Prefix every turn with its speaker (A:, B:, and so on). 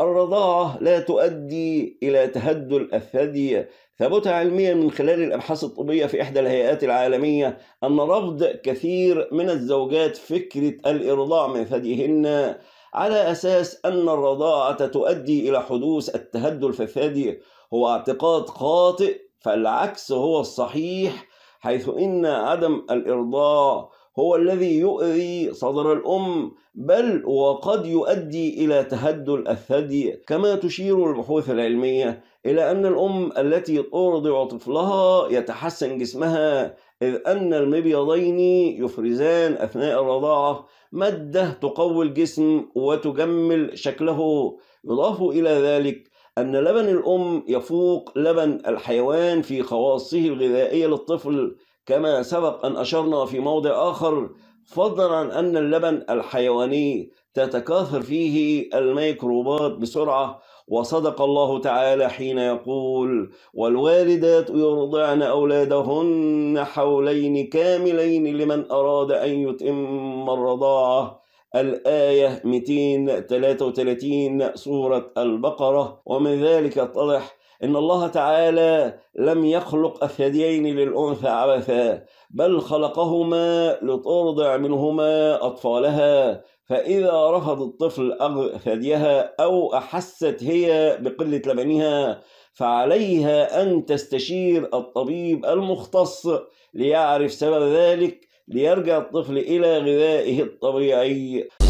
A: الرضاعة لا تؤدي إلى تهدل الثدي ثبت علميا من خلال الأبحاث الطبية في إحدى الهيئات العالمية أن رفض كثير من الزوجات فكرة الإرضاع من ثديهن على أساس أن الرضاعة تؤدي إلى حدوث التهدل في الثدي هو اعتقاد خاطئ فالعكس هو الصحيح حيث إن عدم الإرضاع هو الذي يؤذي صدر الأم بل وقد يؤدي إلى تهدل الثدي كما تشير البحوث العلمية إلى أن الأم التي ترضع طفلها يتحسن جسمها إذ أن المبيضين يفرزان أثناء الرضاعة مادة تقوي الجسم وتجمل شكله يضاف إلى ذلك أن لبن الأم يفوق لبن الحيوان في خواصه الغذائية للطفل كما سبق أن أشرنا في موضع آخر فضلا عن أن اللبن الحيواني تتكاثر فيه الميكروبات بسرعة وصدق الله تعالى حين يقول والوالدات يرضعن أولادهن حولين كاملين لمن أراد أن يتم الرضاعة الآية 233 سورة البقرة ومن ذلك اتضح إن الله تعالى لم يخلق الثديين للأنثى عبثا بل خلقهما لترضع منهما أطفالها فإذا رفض الطفل ثديها أو أحست هي بقلة لبنها فعليها أن تستشير الطبيب المختص ليعرف سبب ذلك ليرجع الطفل إلى غذائه الطبيعي